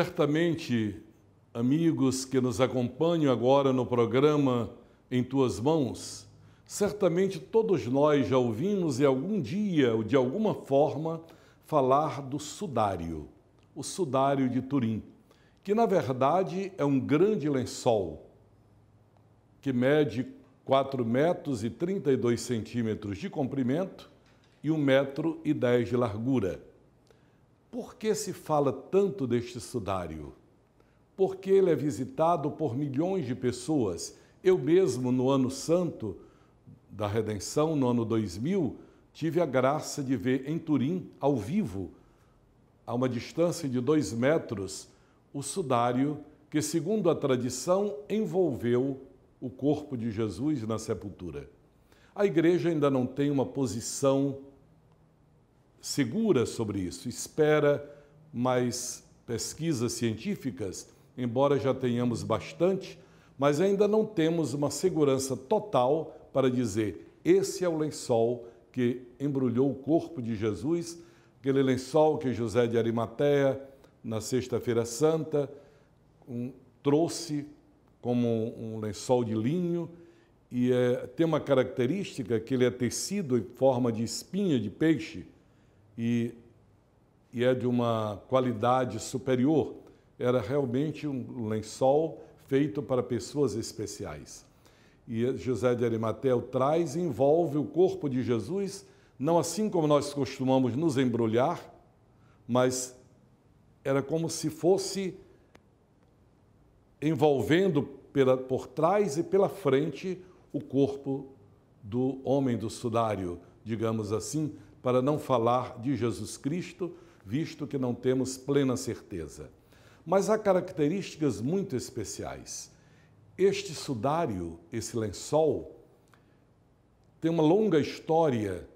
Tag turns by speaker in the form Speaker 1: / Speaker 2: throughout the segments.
Speaker 1: Certamente, amigos que nos acompanham agora no programa Em Tuas Mãos, certamente todos nós já ouvimos e algum dia, ou de alguma forma, falar do sudário, o sudário de Turim, que na verdade é um grande lençol que mede 4 metros e 32 centímetros de comprimento e 1 metro e 10 de largura. Por que se fala tanto deste sudário? Porque ele é visitado por milhões de pessoas. Eu mesmo, no ano santo da redenção, no ano 2000, tive a graça de ver em Turim, ao vivo, a uma distância de dois metros, o sudário que, segundo a tradição, envolveu o corpo de Jesus na sepultura. A igreja ainda não tem uma posição segura sobre isso, espera mais pesquisas científicas, embora já tenhamos bastante, mas ainda não temos uma segurança total para dizer esse é o lençol que embrulhou o corpo de Jesus, aquele lençol que José de Arimateia, na Sexta-feira Santa, um, trouxe como um lençol de linho e é, tem uma característica que ele é tecido em forma de espinha de peixe, e, e é de uma qualidade superior, era realmente um lençol feito para pessoas especiais. E José de Arimatel traz e envolve o corpo de Jesus, não assim como nós costumamos nos embrulhar, mas era como se fosse envolvendo pela, por trás e pela frente o corpo do homem do sudário, digamos assim, para não falar de Jesus Cristo, visto que não temos plena certeza. Mas há características muito especiais. Este sudário, esse lençol, tem uma longa história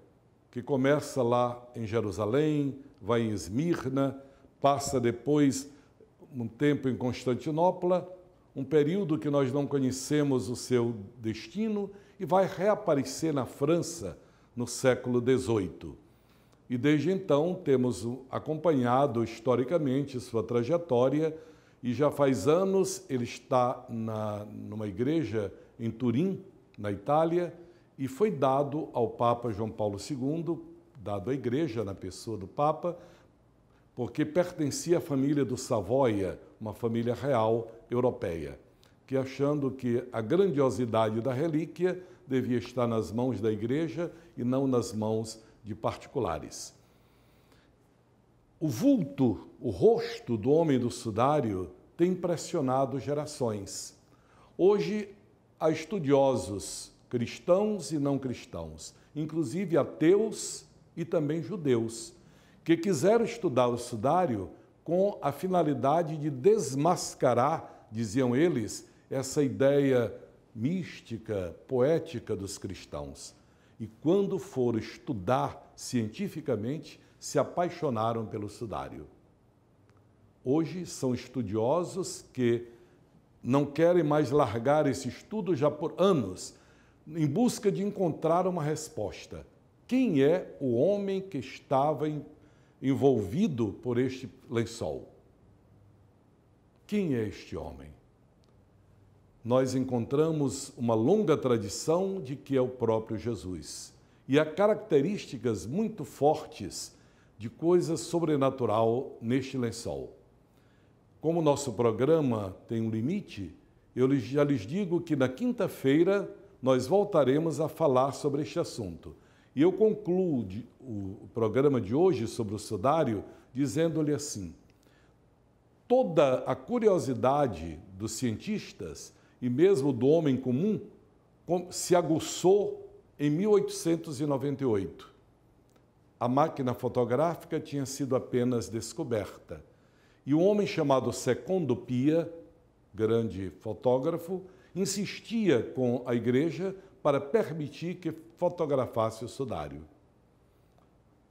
Speaker 1: que começa lá em Jerusalém, vai em Esmirna, passa depois um tempo em Constantinopla, um período que nós não conhecemos o seu destino, e vai reaparecer na França no século XVIII. E desde então temos acompanhado historicamente sua trajetória e já faz anos ele está na, numa igreja em Turim, na Itália, e foi dado ao Papa João Paulo II, dado à igreja na pessoa do Papa, porque pertencia à família do Savoia, uma família real europeia que, achando que a grandiosidade da relíquia devia estar nas mãos da igreja e não nas mãos de particulares. O vulto, o rosto do homem do sudário tem impressionado gerações. Hoje há estudiosos, cristãos e não cristãos, inclusive ateus e também judeus, que quiseram estudar o sudário com a finalidade de desmascarar, diziam eles, essa ideia mística, poética dos cristãos. E quando foram estudar cientificamente, se apaixonaram pelo sudário. Hoje são estudiosos que não querem mais largar esse estudo já por anos, em busca de encontrar uma resposta. Quem é o homem que estava envolvido por este lençol? Quem é este homem? nós encontramos uma longa tradição de que é o próprio Jesus. E há características muito fortes de coisa sobrenatural neste lençol. Como nosso programa tem um limite, eu já lhes digo que na quinta-feira nós voltaremos a falar sobre este assunto. E eu concluo o programa de hoje sobre o sudário dizendo-lhe assim: toda a curiosidade dos cientistas e mesmo do homem comum se aguçou em 1898. A máquina fotográfica tinha sido apenas descoberta e um homem chamado Secondo Pia, grande fotógrafo, insistia com a igreja para permitir que fotografasse o sudário.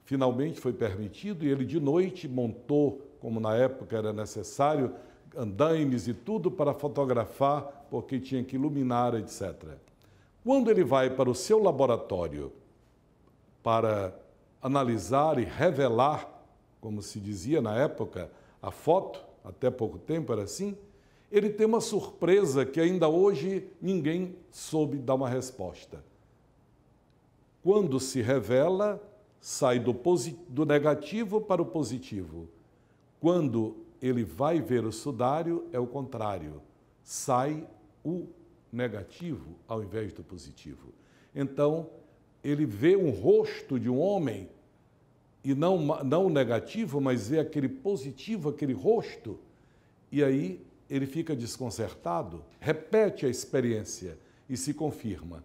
Speaker 1: Finalmente foi permitido e ele de noite montou, como na época era necessário, andaimes e tudo para fotografar, porque tinha que iluminar, etc. Quando ele vai para o seu laboratório para analisar e revelar, como se dizia na época, a foto, até pouco tempo era assim, ele tem uma surpresa que ainda hoje ninguém soube dar uma resposta. Quando se revela, sai do, do negativo para o positivo. Quando ele vai ver o sudário, é o contrário. Sai o negativo ao invés do positivo. Então, ele vê um rosto de um homem, e não, não o negativo, mas vê aquele positivo, aquele rosto, e aí ele fica desconcertado, repete a experiência e se confirma.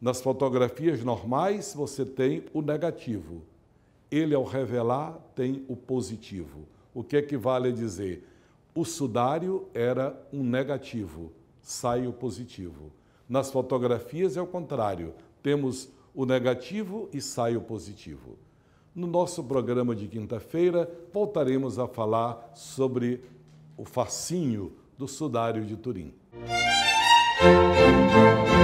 Speaker 1: Nas fotografias normais, você tem o negativo. Ele, ao revelar, tem o positivo o que equivale é a dizer o sudário era um negativo, sai o positivo. Nas fotografias é o contrário, temos o negativo e sai o positivo. No nosso programa de quinta-feira, voltaremos a falar sobre o fascínio do sudário de Turim. Música